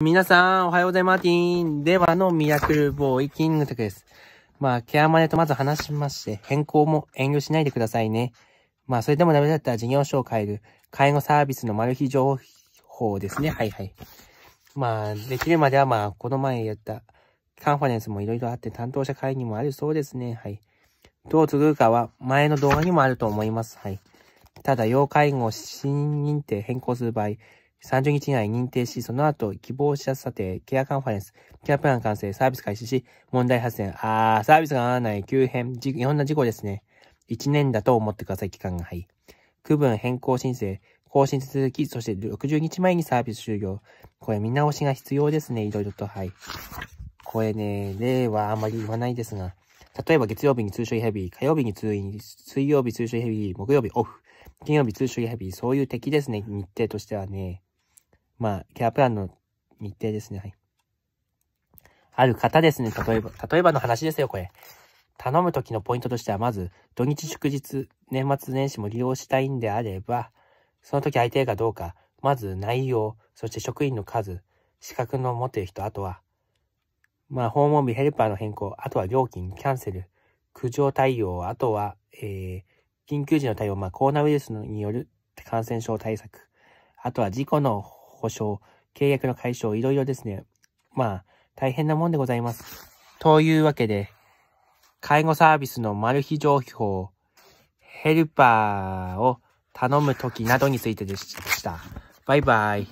皆さん、おはようございます。ティン。ではのミラクルボーイ、キングタクです。まあ、ケアマネとまず話しまして、変更も遠慮しないでくださいね。まあ、それでもダメだったら事業所を変える、介護サービスのマル秘情報ですね。はいはい。まあ、できるまではまあ、この前やったカンファレンスもいろいろあって、担当者会議もあるそうですね。はい。どう継ぐかは、前の動画にもあると思います。はい。ただ、要介護を信任って変更する場合、30日以内認定し、その後、希望者査定、ケアカンファレンス、ケアプラン完成、サービス開始し、問題発生。あー、サービスが合わない、急変、いろんな事故ですね。1年だと思ってください、期間が。はい。区分変更申請、更新続き、そして60日前にサービス終了。これ見直しが必要ですね、いろいろと。はい。これね、例はあまり言わないですが、例えば月曜日に通所ヘビー、火曜日に通院、水曜日通所ヘビー、木曜日オフ、金曜日通所ヘビー、そういう敵ですね、日程としてはね。まあ、ケアプランの日程ですね。はい。ある方ですね。例えば、例えばの話ですよ、これ。頼む時のポイントとしては、まず、土日祝日、年末年始も利用したいんであれば、その時相手がどうか、まず内容、そして職員の数、資格の持っている人、あとは、まあ、訪問日、ヘルパーの変更、あとは料金、キャンセル、苦情対応、あとは、えー、緊急時の対応、まあ、コロナウイルスによる感染症対策、あとは事故の保証、契約の解消、いろいろですね。まあ、大変なもんでございます。というわけで、介護サービスのマル秘情報、ヘルパーを頼むときなどについてでした。バイバイ。